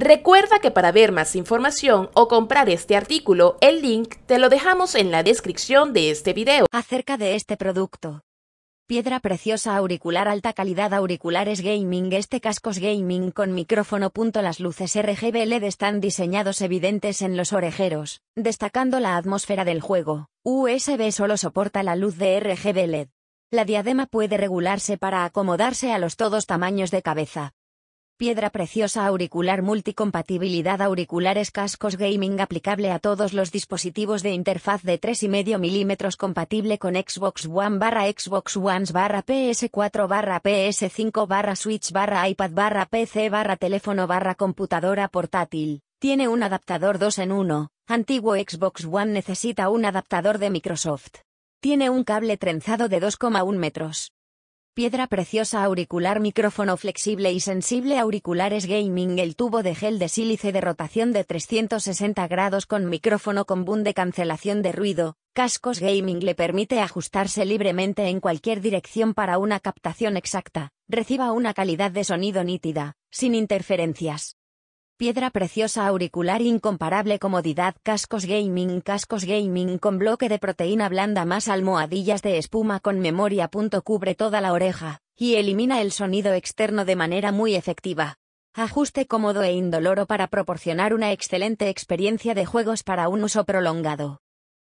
Recuerda que para ver más información o comprar este artículo, el link te lo dejamos en la descripción de este video. Acerca de este producto. Piedra preciosa auricular alta calidad auriculares gaming Este cascos gaming con micrófono. Las luces RGB LED están diseñados evidentes en los orejeros, destacando la atmósfera del juego. USB solo soporta la luz de RGB LED. La diadema puede regularse para acomodarse a los todos tamaños de cabeza, Piedra preciosa auricular multicompatibilidad auriculares cascos gaming aplicable a todos los dispositivos de interfaz de 3,5 milímetros compatible con Xbox One barra Xbox One barra PS4 barra PS5 barra Switch barra iPad barra PC barra teléfono barra computadora portátil. Tiene un adaptador 2 en 1. Antiguo Xbox One necesita un adaptador de Microsoft. Tiene un cable trenzado de 2,1 metros piedra preciosa auricular micrófono flexible y sensible auriculares gaming el tubo de gel de sílice de rotación de 360 grados con micrófono con boom de cancelación de ruido, cascos gaming le permite ajustarse libremente en cualquier dirección para una captación exacta, reciba una calidad de sonido nítida, sin interferencias. Piedra preciosa auricular incomparable comodidad cascos gaming cascos gaming con bloque de proteína blanda más almohadillas de espuma con memoria punto cubre toda la oreja y elimina el sonido externo de manera muy efectiva. Ajuste cómodo e indoloro para proporcionar una excelente experiencia de juegos para un uso prolongado.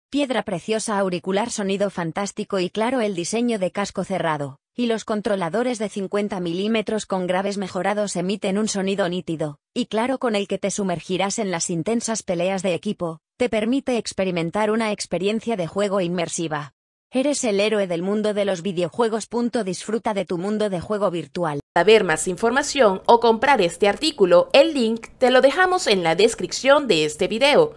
Piedra preciosa auricular sonido fantástico y claro el diseño de casco cerrado y los controladores de 50 milímetros con graves mejorados emiten un sonido nítido, y claro con el que te sumergirás en las intensas peleas de equipo, te permite experimentar una experiencia de juego inmersiva. Eres el héroe del mundo de los videojuegos. Disfruta de tu mundo de juego virtual. Para ver más información o comprar este artículo, el link te lo dejamos en la descripción de este video.